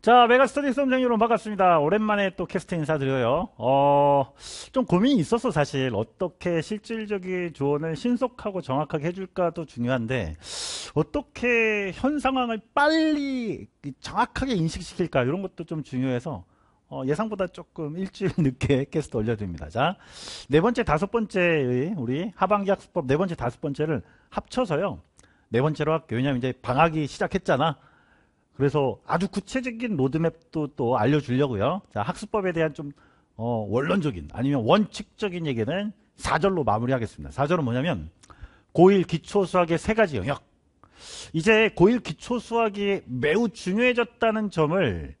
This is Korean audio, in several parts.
자, 메가스터디 수험생 여러분 반갑습니다. 오랜만에 또 캐스트 인사드려요. 어, 좀 고민이 있었어, 사실. 어떻게 실질적인 조언을 신속하고 정확하게 해줄까도 중요한데, 어떻게 현 상황을 빨리 정확하게 인식시킬까, 이런 것도 좀 중요해서, 어, 예상보다 조금 일주일 늦게 캐스트 올려드립니다. 자, 네 번째, 다섯 번째, 의 우리 하반기 학습법 네 번째, 다섯 번째를 합쳐서요. 네 번째로 할게요. 왜냐면 이제 방학이 시작했잖아. 그래서 아주 구체적인 로드맵도 또 알려주려고요. 자, 학습법에 대한 좀 어, 원론적인 아니면 원칙적인 얘기는 4절로 마무리하겠습니다. 4절은 뭐냐면 고1 기초수학의 세 가지 영역 이제 고1 기초수학이 매우 중요해졌다는 점을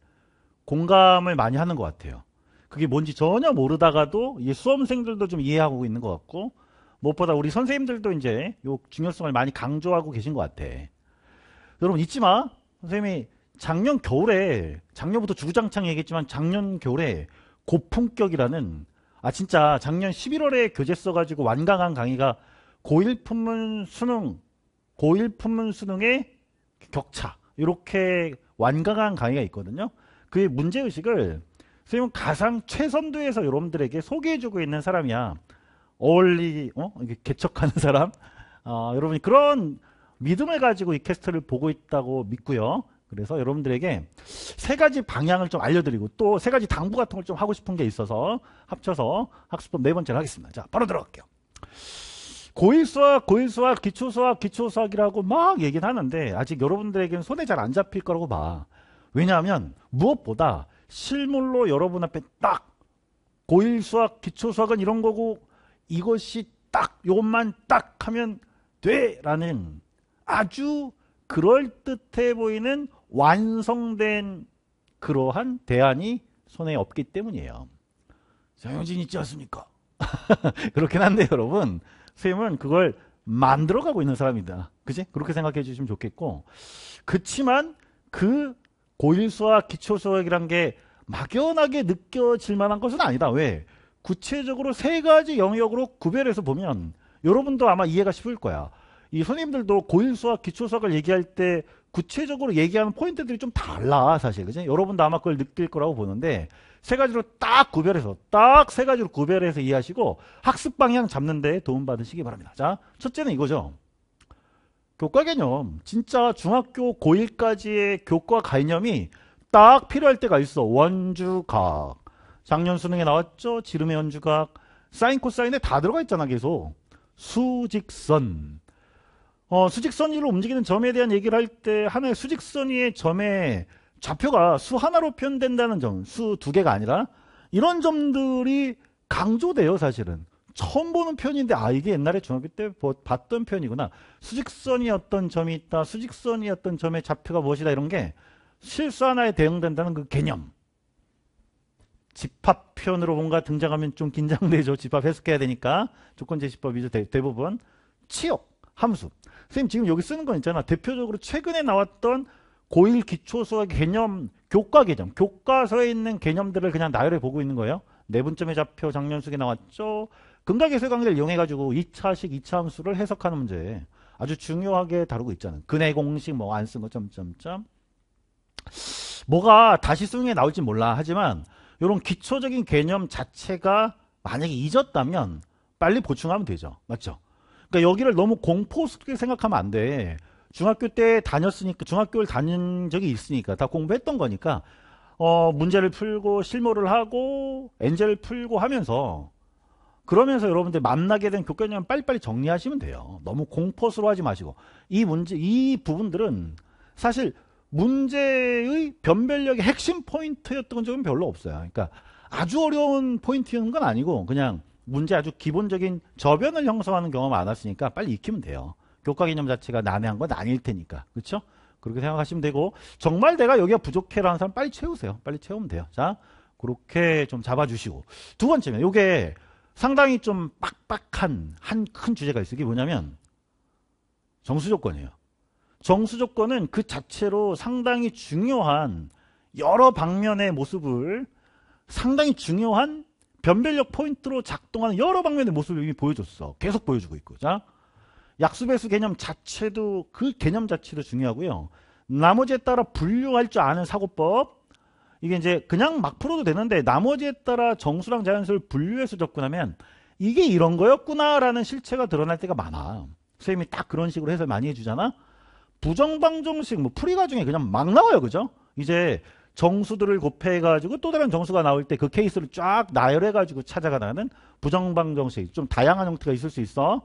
공감을 많이 하는 것 같아요. 그게 뭔지 전혀 모르다가도 이제 수험생들도 좀 이해하고 있는 것 같고 무엇보다 우리 선생님들도 이제 요 중요성을 많이 강조하고 계신 것 같아. 여러분 잊지 마. 선생님이 작년 겨울에 작년부터 주구장창 얘기했지만 작년 겨울에 고품격이라는 아 진짜 작년 11월에 교재 써가지고 완강한 강의가 고일 품문 수능 고일 품문 수능의 격차 이렇게 완강한 강의가 있거든요 그 문제의식을 선생님은 가상 최선도에서 여러분들에게 소개해주고 있는 사람이야 어울리 어? 개척하는 사람 어, 여러분이 그런 믿음을 가지고 이 캐스트를 보고 있다고 믿고요 그래서 여러분들에게 세 가지 방향을 좀 알려드리고 또 세 가지 당부 같은 걸 좀 하고 싶은 게 있어서 합쳐서 학습법 네 번째를 하겠습니다. 자, 바로 들어갈게요. 고일수학, 고일수학, 기초수학, 기초수학이라고 막 얘기는 하는데 아직 여러분들에게는 손에 잘 안 잡힐 거라고 봐. 왜냐하면 무엇보다 실물로 여러분 앞에 딱 고일수학, 기초수학은 이런 거고 이것이 딱 이것만 딱 하면 돼라는 아주 그럴듯해 보이는 완성된 그러한 대안이 손에 없기 때문이에요. 정영진 있지 않습니까? 그렇긴 한데 여러분 선생님은 그걸 만들어가고 있는 사람이다. 그지? 그렇게 생각해 주시면 좋겠고 그치만 그 고일수학 기초수학이란 게 막연하게 느껴질 만한 것은 아니다. 왜? 구체적으로 세 가지 영역으로 구별해서 보면 여러분도 아마 이해가 쉽을 거야. 이 선생님들도 고일수학 기초수학을 얘기할 때 구체적으로 얘기하는 포인트들이 좀 달라 사실 그죠 여러분도 아마 그걸 느낄 거라고 보는데 세 가지로 딱 구별해서 딱 세 가지로 구별해서 이해하시고 학습 방향 잡는 데 도움 받으시기 바랍니다 자 첫째는 이거죠 교과 개념 진짜 중학교 고1까지의 교과 개념이 딱 필요할 때가 있어 원주각 작년 수능에 나왔죠 지름의 원주각 사인 코사인에 다 들어가 있잖아 계속 수직선 어, 수직선 위로 움직이는 점에 대한 얘기를 할 때 하나의 수직선 위의 점에 좌표가 수 하나로 표현된다는 점, 수 두 개가 아니라 이런 점들이 강조돼요, 사실은. 처음 보는 표현인데 아 이게 옛날에 중학교 때 봤던 표현이구나. 수직선이었던 점이 있다. 수직선이었던 점의 좌표가 무엇이다 이런 게 실수 하나에 대응된다는 그 개념. 집합 표현으로 뭔가 등장하면 좀 긴장되죠. 집합 해석해야 되니까. 조건제시법 위주 대부분. 치역 함수. 선생님 지금 여기 쓰는 건 있잖아. 대표적으로 최근에 나왔던 고1 기초수학 개념, 교과 개념, 교과서에 있는 개념들을 그냥 나열해 보고 있는 거예요. 내분점의 네 좌표 작년수에 나왔죠. 근각계수 관계를 이용해가지고 2차식, 2차 함수를 해석하는 문제 아주 중요하게 다루고 있잖아요. 근해 공식 뭐 안 쓴 거 점점점 뭐가 다시 수능에 나올지 몰라 하지만 이런 기초적인 개념 자체가 만약에 잊었다면 빨리 보충하면 되죠. 맞죠? 그러니까 여기를 너무 공포스럽게 생각하면 안 돼. 중학교 때 다녔으니까 중학교를 다닌 적이 있으니까 다 공부했던 거니까 어 문제를 풀고 실무를 하고 엔젤을 풀고 하면서 그러면서 여러분들 만나게 된 교과는 빨리빨리 정리하시면 돼요. 너무 공포스러워하지 마시고 이 문제 이 부분들은 사실 문제의 변별력의 핵심 포인트였던 적은 별로 없어요. 그러니까 아주 어려운 포인트인 였건 아니고 그냥 문제 아주 기본적인 저변을 형성하는 경험 안 왔으니까 빨리 익히면 돼요. 교과 개념 자체가 난해한 건 아닐 테니까. 그렇죠? 그렇게 생각하시면 되고 정말 내가 여기가 부족해라는 사람 빨리 채우세요. 빨리 채우면 돼요. 자, 그렇게 좀 잡아주시고 두 번째는 이게 상당히 좀 빡빡한 한 큰 주제가 있어요. 이게 뭐냐면 정수 조건이에요. 정수 조건은 그 자체로 상당히 중요한 여러 방면의 모습을 상당히 중요한 변별력 포인트로 작동하는 여러 방면의 모습을 이미 보여줬어. 계속 보여주고 있고. 자, 약수배수 개념 자체도 그 개념 자체도 중요하고요. 나머지에 따라 분류할 줄 아는 사고법. 이게 이제 그냥 막 풀어도 되는데 나머지에 따라 정수랑 자연수를 분류해서 접근하면 이게 이런 거였구나라는 실체가 드러날 때가 많아. 선생님이 딱 그런 식으로 해설 많이 해주잖아. 부정방정식, 뭐 프리가 중에 그냥 막 나와요. 그죠? 이제 정수들을 곱해가지고 또 다른 정수가 나올 때 그 케이스를 쫙 나열해가지고 찾아가는 부정방정식. 좀 다양한 형태가 있을 수 있어.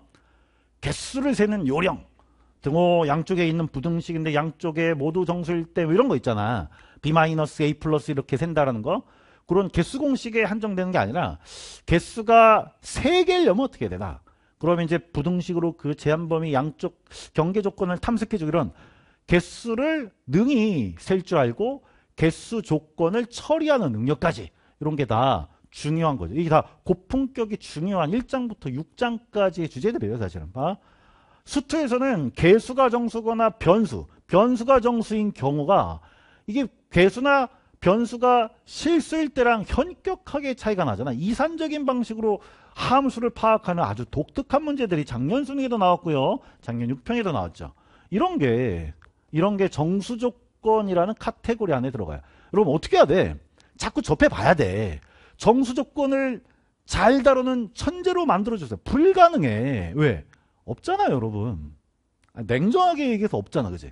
개수를 세는 요령. 등호 양쪽에 있는 부등식인데 양쪽에 모두 정수일 때뭐 이런 거 있잖아. B 마이너스 A 플러스 이렇게 센다라는 거. 그런 개수 공식에 한정되는 게 아니라 개수가 세개려면 어떻게 되나. 그러면 이제 부등식으로 그 제한 범위 양쪽 경계 조건을 탐색해 주기로는 개수를 능히 셀 줄 알고 개수 조건을 처리하는 능력까지 이런 게 다 중요한 거죠. 이게 다 고품격이 중요한 1장부터 6장까지의 주제들이에요. 사실은. 봐. 수트에서는 개수가 정수거나 변수, 변수가 정수인 경우가 이게 개수나 변수가 실수일 때랑 현격하게 차이가 나잖아. 이산적인 방식으로 함수를 파악하는 아주 독특한 문제들이 작년 수능에도 나왔고요. 작년 6평에도 나왔죠. 이런 게 이런 게 정수적 조건이라는 카테고리 안에 들어가요. 여러분 어떻게 해야 돼? 자꾸 접해봐야 돼. 정수 조건을 잘 다루는 천재로 만들어주세요. 불가능해. 왜? 없잖아요 여러분. 아, 냉정하게 얘기해서 없잖아 그지?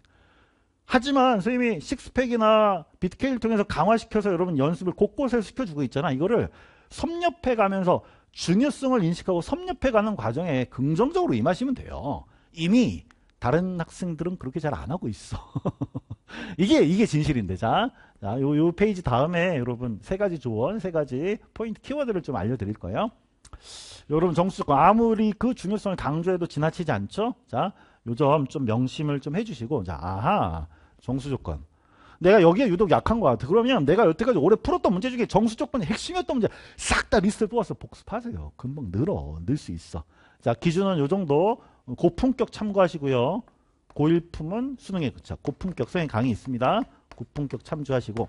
하지만 선생님이 식스팩이나 비트케이를 통해서 강화시켜서 여러분 연습을 곳곳에 시켜주고 있잖아. 이거를 섭렵해 가면서 중요성을 인식하고 섭렵해 가는 과정에 긍정적으로 임하시면 돼요. 이미 다른 학생들은 그렇게 잘 안 하고 있어. 이게 이게 진실인데 자, 자 요, 요 페이지 다음에 여러분 세 가지 조언, 세 가지 포인트 키워드를 좀 알려드릴 거예요. 여러분 정수권 아무리 그 중요성을 강조해도 지나치지 않죠. 자, 요 점 좀 명심을 좀 해주시고 자, 아하 정수 조건. 내가 여기에 유독 약한 것 같아. 그러면 내가 여태까지 오래 풀었던 문제 중에 정수 조건이 핵심이었던 문제 싹 다 리스트를 뽑아서 복습하세요. 금방 늘어. 늘 수 있어. 자, 기준은 요 정도 어, 고품격 참고하시고요. 고일품은 수능에 그쵸. 고품격 수행 강의 있습니다. 고품격 참조하시고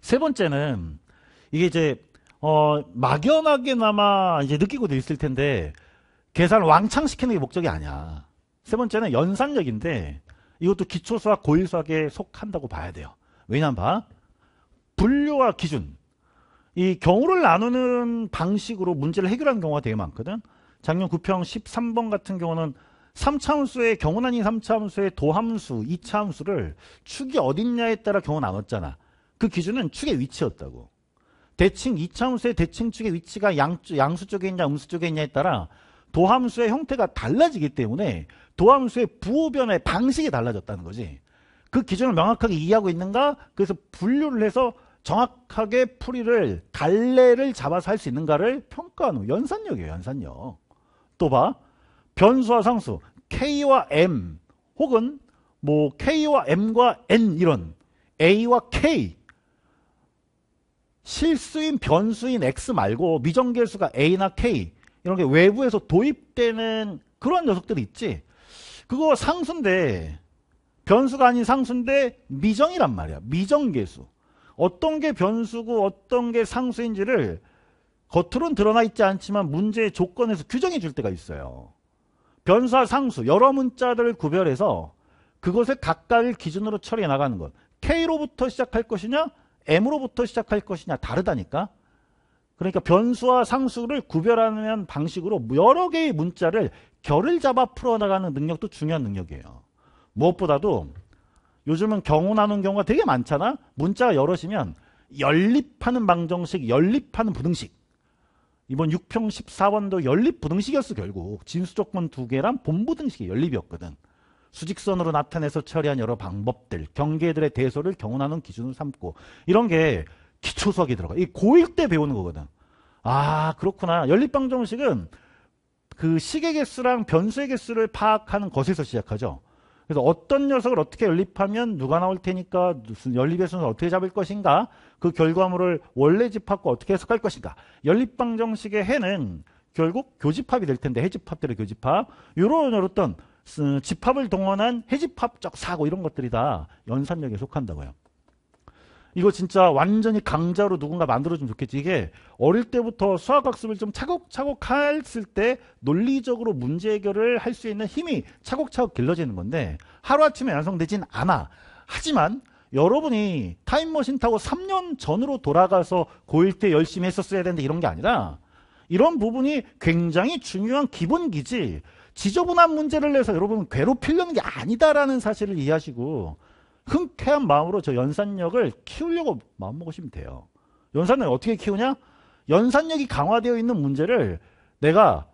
세 번째는 이게 이제 어 막연하게나마 이제 느끼고도 있을 텐데 계산 을 왕창 시키는 게 목적이 아니야. 세 번째는 연산력인데 이것도 기초수학 고일수학에 속한다고 봐야 돼요. 왜냐면 하 봐. 분류와 기준. 이 경우를 나누는 방식으로 문제를 해결하는 경우가 되게 많거든. 작년 구평 13번 같은 경우는 3차함수의 경운 아닌 3차함수의 도함수, 2차함수를 축이 어딨냐에 따라 경우 나눴잖아. 그 기준은 축의 위치였다고. 대칭 2차함수의 대칭 축의 위치가 양, 수 양수 쪽에 있냐 음수 쪽에 있냐에 따라 도함수의 형태가 달라지기 때문에 도함수의 부호변의 방식이 달라졌다는 거지. 그 기준을 명확하게 이해하고 있는가? 그래서 분류를 해서 정확하게 풀이를, 갈래를 잡아서 할 수 있는가를 평가하는 연산력이에요, 연산력. 또 봐. 변수와 상수 K와 M 혹은 뭐 K와 M과 N 이런 A와 K 실수인 변수인 X 말고 미정계수가 A나 K 이런 게 외부에서 도입되는 그런 녀석들이 있지 그거 상수인데 변수가 아닌 상수인데 미정이란 말이야 미정계수 어떤 게 변수고 어떤 게 상수인지를 겉으론 드러나 있지 않지만 문제의 조건에서 규정해 줄 때가 있어요. 변사 상수 여러 문자들을 구별해서 그것의 각각을 기준으로 처리해 나가는 것. K로부터 시작할 것이냐 M로부터 시작할 것이냐 다르다니까. 그러니까 변수와 상수를 구별하는 방식으로 여러 개의 문자를 결을 잡아 풀어나가는 능력도 중요한 능력이에요. 무엇보다도 요즘은 경우 나눈 경우가 되게 많잖아. 문자가 여럿이면 연립하는 방정식, 연립하는 부등식 이번 6평 14원도 연립 부등식이었어 결국 진수 조건 두 개랑 본부 등식이 연립이었거든 수직선으로 나타내서 처리한 여러 방법들 경계들의 대소를 경운하는 기준을 삼고 이런 게 기초수학에 들어가 이 고1 때 배우는 거거든 아 그렇구나 연립방정식은 그 시계 개수랑 변수의 개수를 파악하는 것에서 시작하죠 그래서 어떤 녀석을 어떻게 연립하면 누가 나올 테니까 연립의 순서 어떻게 잡을 것인가 그 결과물을 원래 집합과 어떻게 해석할 것인가 연립방정식의 해는 결국 교집합이 될 텐데 해집합들의 교집합 이런 어떤 집합을 동원한 해집합적 사고 이런 것들이 다 연산력에 속한다고요. 이거 진짜 완전히 강자로 누군가 만들어주면 좋겠지. 이게 어릴 때부터 수학학습을 좀 차곡차곡 했을 때 논리적으로 문제 해결을 할 수 있는 힘이 차곡차곡 길러지는 건데 하루아침에 완성되진 않아. 하지만 여러분이 타임머신 타고 3년 전으로 돌아가서 고1 때 열심히 했었어야 되는데 이런 게 아니라 이런 부분이 굉장히 중요한 기본기지 지저분한 문제를 내서 여러분 괴롭히려는 게 아니다라는 사실을 이해하시고 흔쾌한 마음으로 저 연산력을 키우려고 마음먹으시면 돼요. 연산력 어떻게 키우냐? 연산력이 강화되어 있는 문제를 내가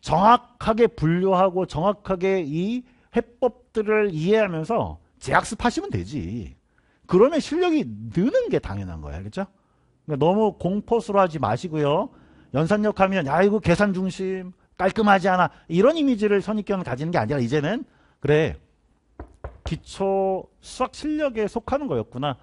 정확하게 분류하고 정확하게 이 해법들을 이해하면서 재학습하시면 되지. 그러면 실력이 느는 게 당연한 거야. 알겠죠? 그러니까 너무 공포스러 하지 마시고요. 연산력 하면 아이고 계산 중심 깔끔하지 않아 이런 이미지를 선입견을 가지는 게 아니라 이제는 그래 기초 수학 실력에 속하는 거였구나.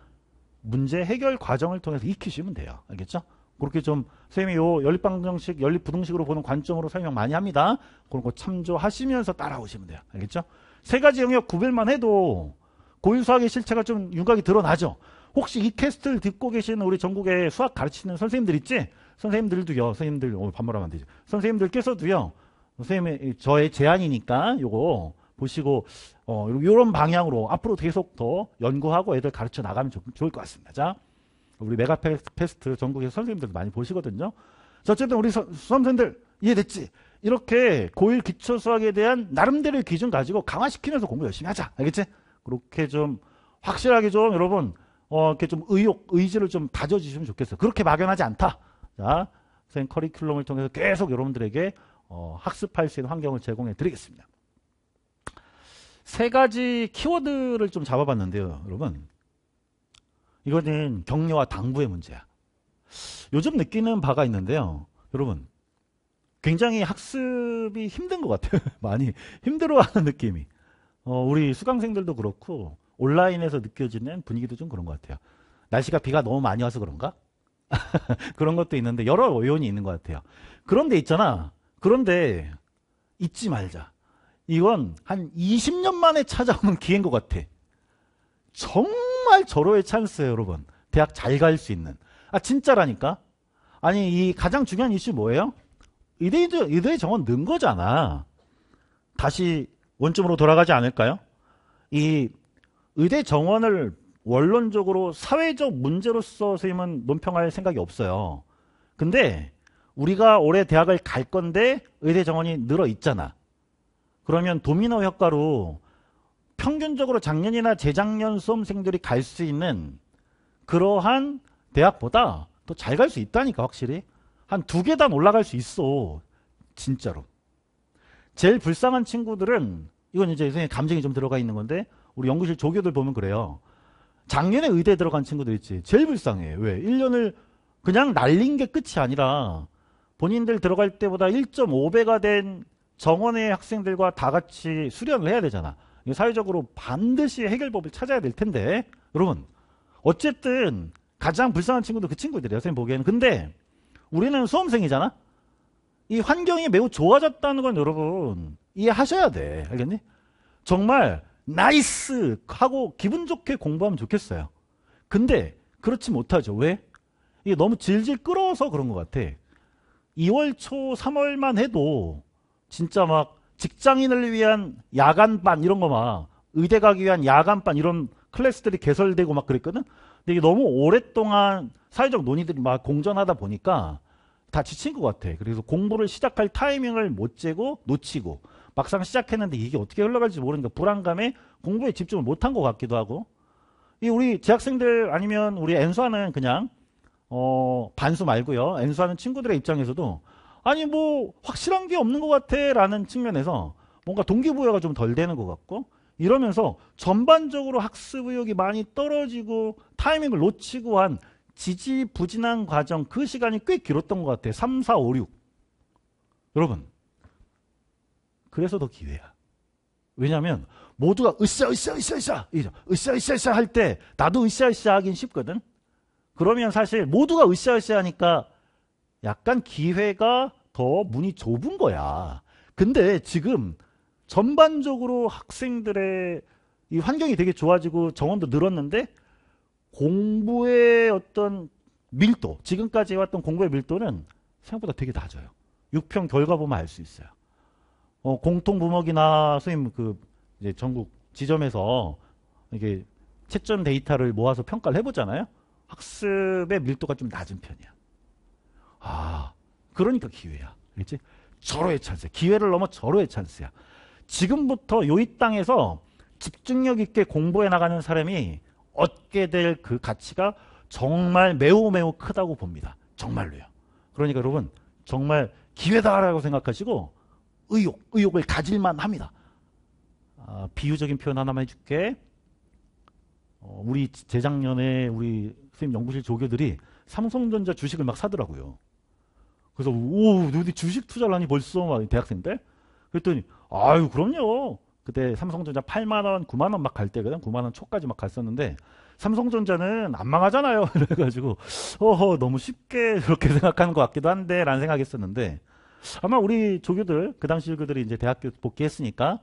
문제 해결 과정을 통해서 익히시면 돼요. 알겠죠? 그렇게 좀 선생님이 요 연립방정식, 연립부등식으로 보는 관점으로 설명 많이 합니다. 그런 거 참조하시면서 따라오시면 돼요. 알겠죠? 세 가지 영역 구별만 해도 고인 수학의 실체가 좀 윤곽이 드러나죠. 혹시 이 캐스트를 듣고 계시는 우리 전국의 수학 가르치는 선생님들 있지? 선생님들도요. 선생님들 오늘 어, 밥 말하면 되죠. 선생님들께서도요. 선생님의 저의 제안이니까 요거 보시고 어, 이런 방향으로 앞으로 계속 더 연구하고 애들 가르쳐 나가면 좋, 좋을 것 같습니다. 자, 우리 메가페스트 전국의 선생님들 도 많이 보시거든요. 자, 어쨌든 우리 서, 수험생들 이해됐지? 이렇게 고1 기초수학에 대한 나름대로의 기준 가지고 강화시키면서 공부 열심히 하자. 알겠지? 그렇게 좀 확실하게 좀 여러분 어, 이렇게 좀 의욕, 의지를 좀 다져주시면 좋겠어요. 그렇게 막연하지 않다. 자, 선생 커리큘럼을 통해서 계속 여러분들에게 어, 학습할 수 있는 환경을 제공해 드리겠습니다. 세 가지 키워드를 좀 잡아봤는데요, 여러분. 이거는 격려와 당부의 문제야. 요즘 느끼는 바가 있는데요, 여러분. 굉장히 학습이 힘든 것 같아요. 많이 힘들어하는 느낌이. 어, 우리 수강생들도 그렇고 온라인에서 느껴지는 분위기도 좀 그런 것 같아요. 날씨가 비가 너무 많이 와서 그런가? 그런 것도 있는데 여러 요인이 있는 것 같아요. 그런데 있잖아. 그런데 잊지 말자. 이건 한 20년 만에 찾아오는 기회인 것 같아. 정말 절호의 찬스예요, 여러분. 대학 잘 갈 수 있는. 아, 진짜라니까? 아니, 이 가장 중요한 이슈 뭐예요? 의대, 의대 정원 는 거잖아. 다시 원점으로 돌아가지 않을까요? 이 의대 정원을 원론적으로 사회적 문제로서 선생님은 논평할 생각이 없어요. 근데 우리가 올해 대학을 갈 건데 의대 정원이 늘어 있잖아. 그러면 도미노 효과로 평균적으로 작년이나 재작년 수험생들이 갈 수 있는 그러한 대학보다 더 잘 갈 수 있다니까 확실히 한두 계단 올라갈 수 있어 진짜로 제일 불쌍한 친구들은 이건 이제 선생님 감정이 좀 들어가 있는 건데 우리 연구실 조교들 보면 그래요 작년에 의대 들어간 친구들 있지 제일 불쌍해 왜 1년을 그냥 날린 게 끝이 아니라 본인들 들어갈 때보다 1.5배가 된 정원의 학생들과 다 같이 수련을 해야 되잖아. 사회적으로 반드시 해결법을 찾아야 될 텐데 여러분 어쨌든 가장 불쌍한 친구도 그 친구들이에요 선생님 보기에는 근데 우리는 수험생이잖아 이 환경이 매우 좋아졌다는 건 여러분 이해하셔야 돼 알겠니? 정말 나이스 하고 기분 좋게 공부하면 좋겠어요 근데 그렇지 못하죠 왜? 이게 너무 질질 끌어서 그런 것 같아 2월 초 3월만 해도 진짜 막 직장인을 위한 야간반 이런 거 막 의대 가기 위한 야간반 이런 클래스들이 개설되고 막 그랬거든. 근데 이게 너무 오랫동안 사회적 논의들이 막 공전하다 보니까 다 지친 것 같아. 그래서 공부를 시작할 타이밍을 못 재고 놓치고 막상 시작했는데 이게 어떻게 흘러갈지 모르니까 불안감에 공부에 집중을 못한 것 같기도 하고 이 우리 재학생들 아니면 우리 엔수하는 그냥 어 반수 말고요 엔수하는 친구들의 입장에서도 아니 뭐 확실한 게 없는 것 같아라는 측면에서 뭔가 동기부여가 좀 덜 되는 것 같고 이러면서 전반적으로 학습 의욕이 많이 떨어지고 타이밍을 놓치고 한 지지부진한 과정 그 시간이 꽤 길었던 것 같아요. 3, 4, 5, 6. 여러분 그래서 더 기회야. 왜냐하면 모두가 으쌰 으쌰 으쌰 으쌰 으쌰 으쌰 으쌰 할 때 나도 으쌰 으쌰 하긴 쉽거든. 그러면 사실 모두가 으쌰으쌰 하니까 약간 기회가 더 문이 좁은 거야. 근데 지금 전반적으로 학생들의 이 환경이 되게 좋아지고 정원도 늘었는데 공부의 어떤 밀도, 지금까지 해왔던 공부의 밀도는 생각보다 되게 낮아요. 6평 결과 보면 알 수 있어요. 어, 공통 부목이나 선생님 그 이제 전국 지점에서 이게 채점 데이터를 모아서 평가를 해보잖아요. 학습의 밀도가 좀 낮은 편이야. 아, 그러니까 기회야. 그렇지? 절호의 찬스. 기회를 넘어 절호의 찬스야. 지금부터 요이 땅에서 집중력 있게 공부해 나가는 사람이 얻게 될 그 가치가 정말 매우 매우 크다고 봅니다. 정말로요. 그러니까 여러분 정말 기회다라고 생각하시고 의욕, 의욕을 가질만 합니다. 아, 비유적인 표현 하나만 해줄게. 어, 우리 재작년에 우리 선생님 연구실 조교들이 삼성전자 주식을 막 사더라고요. 그래서 오 너희 주식 투자를 하니 벌써 막 대학생 때 그랬더니 아유 그럼요 그때 삼성전자 8만 원 9만 원 막 갈 때거든 9만 원 초까지 막 갔었는데 삼성전자는 안 망하잖아요 그래가지고 어허 너무 쉽게 그렇게 생각하는 것 같기도 한데 라는 생각했었는데 아마 우리 조교들 그 당시 조교들이 이제 대학교 복귀했으니까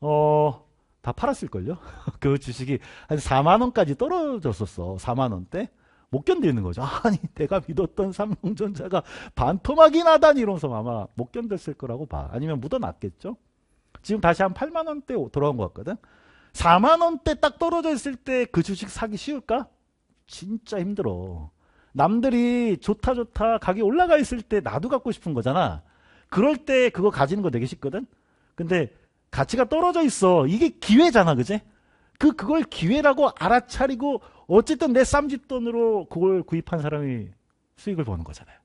어다 팔았을걸요 그 주식이 한 4만 원까지 떨어졌었어 4만 원대 못 견디는 거죠. 아니 내가 믿었던 삼성전자가 반토막이 나다니 이러면서 아마 못 견뎠을 거라고 봐. 아니면 묻어놨겠죠. 지금 다시 한 8만 원대 돌아온 것 같거든. 4만 원대 딱 떨어져 있을 때 그 주식 사기 쉬울까? 진짜 힘들어. 남들이 좋다 좋다 가격 올라가 있을 때 나도 갖고 싶은 거잖아. 그럴 때 그거 가지는 거 되게 쉽거든. 근데 가치가 떨어져 있어. 이게 기회잖아, 그지 그 그걸 기회라고 알아차리고 어쨌든 내 쌈짓돈으로 그걸 구입한 사람이 수익을 보는 거잖아요.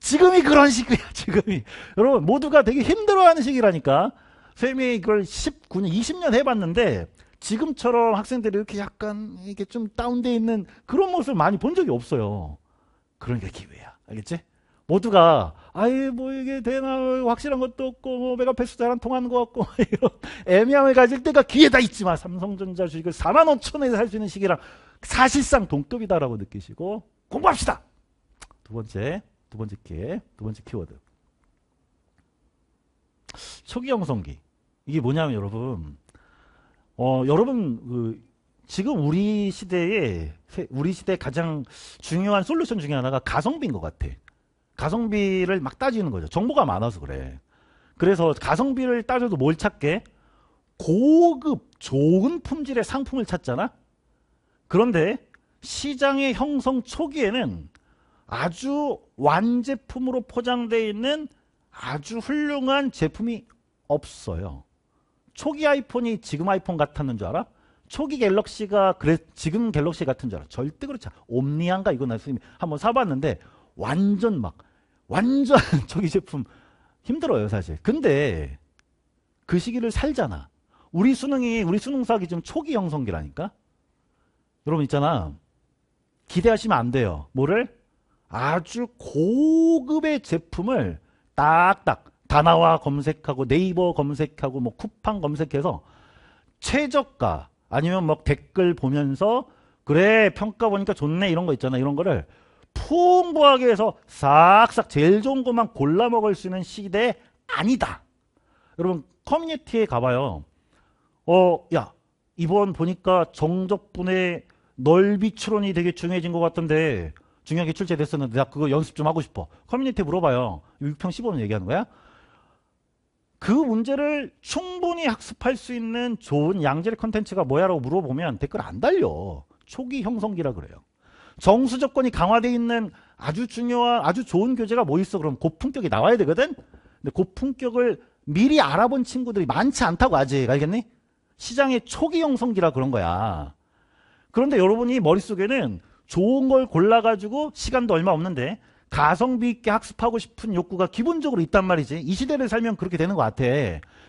지금이 그런 시기야, 지금이. 여러분, 모두가 되게 힘들어하는 시기라니까. 선생님이 그걸 19년, 20년 해봤는데, 지금처럼 학생들이 이렇게 약간, 이게 좀 다운돼 있는 그런 모습을 많이 본 적이 없어요. 그런 그러니까 게 기회야. 알겠지? 모두가 아이 뭐 이게 대나 확실한 것도 없고 뭐 메가패스 잘 안 통하는 것 같고 뭐 이런 애매함을 가질 때가 기회다 있지만 삼성전자 주식을 4만 5천원에 살 수 있는 시기랑 사실상 동급이다라고 느끼시고 공부합시다. 두 번째 두 번째 기회 두 번째 키워드 초기 형성기 이게 뭐냐면 여러분 어 여러분 그 지금 우리 시대에 우리 시대 가장 중요한 솔루션 중에 하나가 가성비인 것 같아. 가성비를 막 따지는 거죠. 정보가 많아서 그래. 그래서 가성비를 따져도 뭘 찾게? 고급, 좋은 품질의 상품을 찾잖아? 그런데 시장의 형성 초기에는 아주 완제품으로 포장되어 있는 아주 훌륭한 제품이 없어요. 초기 아이폰이 지금 아이폰 같았는 줄 알아? 초기 갤럭시가 그래 지금 갤럭시 같은 줄 알아? 절대 그렇지 않아. 옴니안가 이건 나 선생님이 한번 사봤는데 완전 막 완전 저기 제품 힘들어요 사실 근데 그 시기를 살잖아 우리 수능이 우리 수능 사기 지금 초기 형성기라니까 여러분 있잖아 기대하시면 안 돼요 뭐를? 아주 고급의 제품을 딱딱 다나와 검색하고 네이버 검색하고 뭐 쿠팡 검색해서 최저가 아니면 막 뭐 댓글 보면서 그래 평가 보니까 좋네 이런 거 있잖아 이런 거를 풍부하게 해서 싹싹 제일 좋은 것만 골라 먹을 수 있는 시대 아니다. 여러분 커뮤니티에 가봐요. 어, 야 이번 보니까 정적분의 넓이 추론이 되게 중요해진 것같은데 중요하게 출제됐었는데 나 그거 연습 좀 하고 싶어. 커뮤니티에 물어봐요. 6평 15년 얘기하는 거야? 그 문제를 충분히 학습할 수 있는 좋은 양질의 컨텐츠가 뭐야라고 물어보면 댓글 안 달려. 초기 형성기라 그래요. 정수 조건이 강화되어 있는 아주 중요한 아주 좋은 교재가 뭐 있어 그럼 고품격이 나와야 되거든 근데 고품격을 미리 알아본 친구들이 많지 않다고 아직 알겠니? 시장의 초기 형성기라 그런 거야 그런데 여러분이 머릿속에는 좋은 걸 골라가지고 시간도 얼마 없는데 가성비 있게 학습하고 싶은 욕구가 기본적으로 있단 말이지 이 시대를 살면 그렇게 되는 것 같아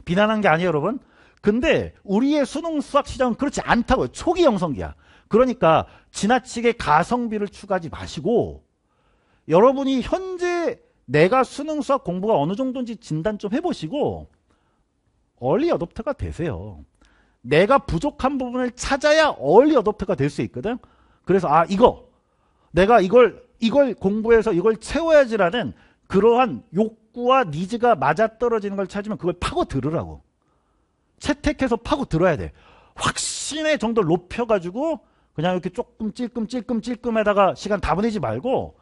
비난한 게 아니에요 여러분 근데 우리의 수능 수학 시장은 그렇지 않다고요 초기 형성기야 그러니까 지나치게 가성비를 추가하지 마시고 여러분이 현재 내가 수능 수학 공부가 어느 정도인지 진단 좀 해보시고 얼리 어답터가 되세요. 내가 부족한 부분을 찾아야 얼리 어답터가될 수 있거든. 그래서 아 이거 내가 이걸 이걸 공부해서 이걸 채워야지라는 그러한 욕구와 니즈가 맞아떨어지는 걸 찾으면 그걸 파고 들으라고. 채택해서 파고 들어야 돼. 확신의 정도를 높여가지고 그냥 이렇게 조금 찔끔 찔끔 찔끔에다가 시간 다 보내지 말고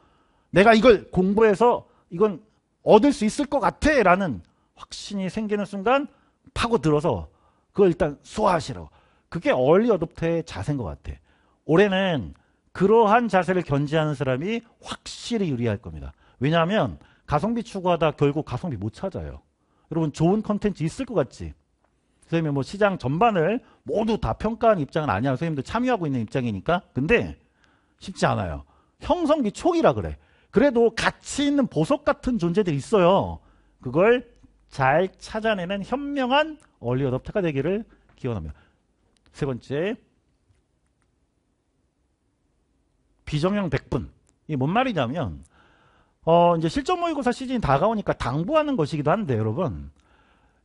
내가 이걸 공부해서 이건 얻을 수 있을 것 같아 라는 확신이 생기는 순간 파고들어서 그걸 일단 소화하시라고 그게 얼리 어둡터의 자세인 것 같아 올해는 그러한 자세를 견지하는 사람이 확실히 유리할 겁니다 왜냐하면 가성비 추구하다 결국 가성비 못 찾아요 여러분 좋은 컨텐츠 있을 것 같지 선생님이 뭐 시장 전반을 모두 다 평가한 입장은 아니야. 선생님도 참여하고 있는 입장이니까. 근데 쉽지 않아요. 형성기 초기라 그래. 그래도 가치 있는 보석 같은 존재들이 있어요. 그걸 잘 찾아내는 현명한 얼리 어답터가 되기를 기원합니다. 세 번째 비정형 백분 이게 뭔 말이냐면 어 이제 실전 모의고사 시즌이 다가오니까 당부하는 것이기도 한데 여러분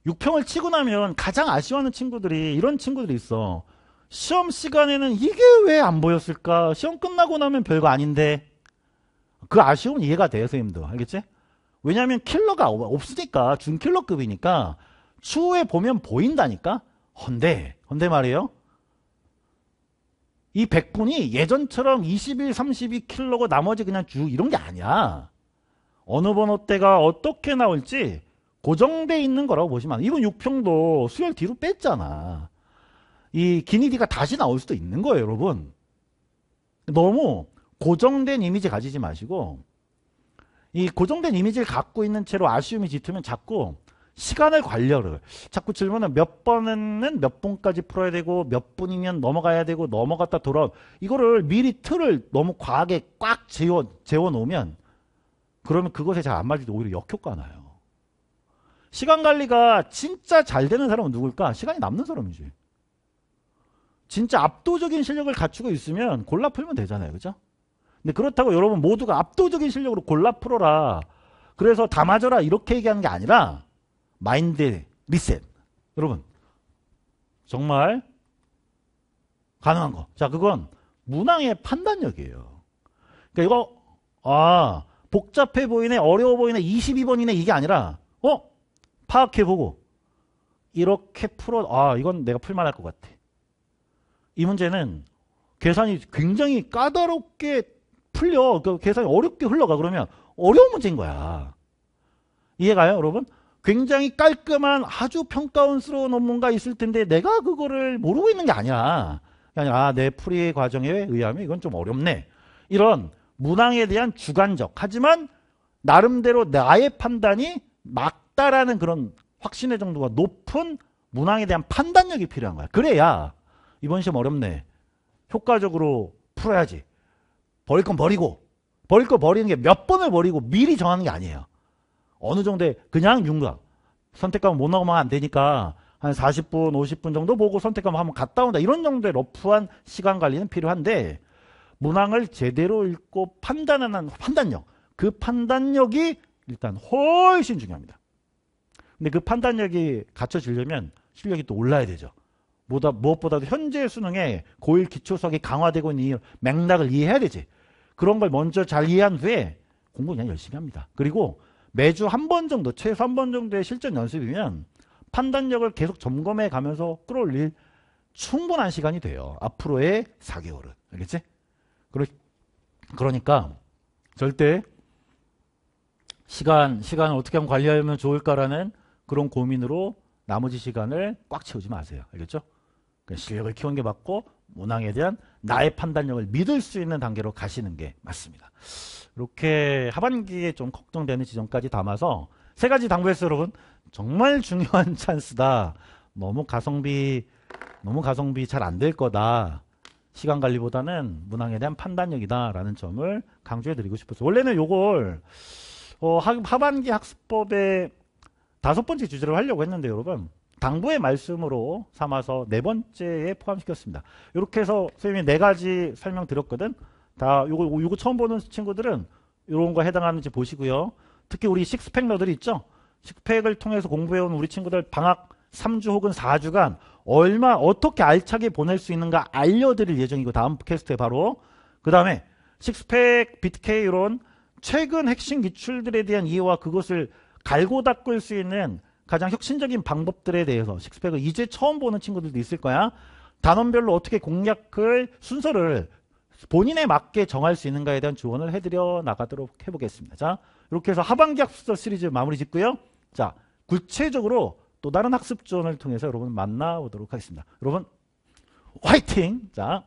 6평을 치고 나면 가장 아쉬워하는 친구들이 이런 친구들이 있어. 시험 시간에는 이게 왜 안 보였을까? 시험 끝나고 나면 별거 아닌데. 그 아쉬움은 이해가 돼요, 선생님도. 알겠지? 왜냐하면 킬러가 없으니까, 준킬러급이니까, 추후에 보면 보인다니까? 헌데, 헌데 말이에요. 이 100분이 예전처럼 21, 32 킬러고 나머지 그냥 쭉 이런 게 아니야. 어느 번호 때가 어떻게 나올지 고정돼 있는 거라고 보시면 이번 6평도 수열 뒤로 뺐잖아. 이 기니디가 다시 나올 수도 있는 거예요, 여러분. 너무 고정된 이미지 가지지 마시고 이 고정된 이미지를 갖고 있는 채로 아쉬움이 짙으면 자꾸 시간을 관려를 자꾸 질문은 몇 번은 몇 분까지 풀어야 되고 몇 분이면 넘어가야 되고 넘어갔다 돌아 이거를 미리 틀을 너무 과하게 꽉 재워, 재워 놓으면 그러면 그것에 잘 안 맞을 때 오히려 역효과 나요. 시간 관리가 진짜 잘 되는 사람은 누굴까? 시간이 남는 사람이지. 진짜 압도적인 실력을 갖추고 있으면 골라 풀면 되잖아요. 그죠? 근데 그렇다고 여러분 모두가 압도적인 실력으로 골라 풀어라. 그래서 다 맞아라. 이렇게 얘기하는 게 아니라 마인드 리셋. 여러분 정말 가능한 거. 자, 그건 문항의 판단력이에요. 그러니까 이거 아 복잡해 보이네 어려워 보이네 22번이네 이게 아니라 어 파악해보고 이렇게 풀어 아 이건 내가 풀만할 것 같아. 이 문제는 계산이 굉장히 까다롭게 풀려. 그 계산이 어렵게 흘러가 그러면 어려운 문제인 거야. 이해가요 여러분? 굉장히 깔끔한 아주 평가원스러운 논문가 있을 텐데 내가 그거를 모르고 있는 게 아니야. 아니라 아, 내 풀이 과정에 의하면 이건 좀 어렵네. 이런 문항에 대한 주관적 하지만 나름대로 나의 판단이 막 맞다라는 그런 확신의 정도가 높은 문항에 대한 판단력이 필요한 거야. 그래야 이번 시험 어렵네. 효과적으로 풀어야지. 버릴 건 버리고 버릴 거 버리는 게 몇 번을 버리고 미리 정하는 게 아니에요. 어느 정도의 그냥 윤곽 선택하면 못 나오면 안 되니까 한 40분, 50분 정도 보고 선택하면 한번 갔다 온다. 이런 정도의 러프한 시간 관리는 필요한데 문항을 제대로 읽고 판단하는 판단력 그 판단력이 일단 훨씬 중요합니다. 근데 그 판단력이 갖춰지려면 실력이 또 올라야 되죠. 뭐다, 무엇보다도 현재 수능에 고1 기초석이 수 강화되고 있는 이 맥락을 이해해야 되지. 그런 걸 먼저 잘 이해한 후에 공부 그냥 열심히 합니다. 그리고 매주 한 번 정도, 최소 한 번 정도의 실전 연습이면 판단력을 계속 점검해 가면서 끌어올릴 충분한 시간이 돼요. 앞으로의 4개월은. 알겠지? 그러, 그러니까 절대 시간, 시간을 어떻게 하면 관리하면 좋을까라는 그런 고민으로 나머지 시간을 꽉 채우지 마세요. 알겠죠? 그러니까 실력을 키운게 맞고 문항에 대한 나의 판단력을 믿을 수 있는 단계로 가시는 게 맞습니다. 이렇게 하반기에 좀 걱정되는 지점까지 담아서 세 가지 당부했어요, 여러분. 정말 중요한 찬스다. 너무 가성비 너무 가성비 잘 안 될 거다. 시간 관리보다는 문항에 대한 판단력이다라는 점을 강조해 드리고 싶어서 원래는 요걸 어, 하반기 학습법에 다섯 번째 주제를 하려고 했는데 여러분 당부의 말씀으로 삼아서 네 번째에 포함시켰습니다. 이렇게 해서 선생님이 네 가지 설명드렸거든. 다 요거 요거 처음 보는 친구들은 이런 거 해당하는지 보시고요. 특히 우리 식스팩러들이 있죠. 식팩을 스 통해서 공부해온 우리 친구들 방학 3주 혹은 4주간 얼마 어떻게 알차게 보낼 수 있는가 알려드릴 예정이고 다음 캐스트에 바로 그 다음에 식스팩, 비트케 이런 최근 핵심 기출들에 대한 이해와 그것을 갈고 닦을 수 있는 가장 혁신적인 방법들에 대해서 식스팩을 이제 처음 보는 친구들도 있을 거야. 단원별로 어떻게 공략을 순서를 본인에 맞게 정할 수 있는가에 대한 조언을 해드려 나가도록 해보겠습니다. 자, 이렇게 해서 하반기 학습서 시리즈 마무리 짓고요. 자, 구체적으로 또 다른 학습 조언을 통해서 여러분 만나보도록 하겠습니다. 여러분, 화이팅! 자.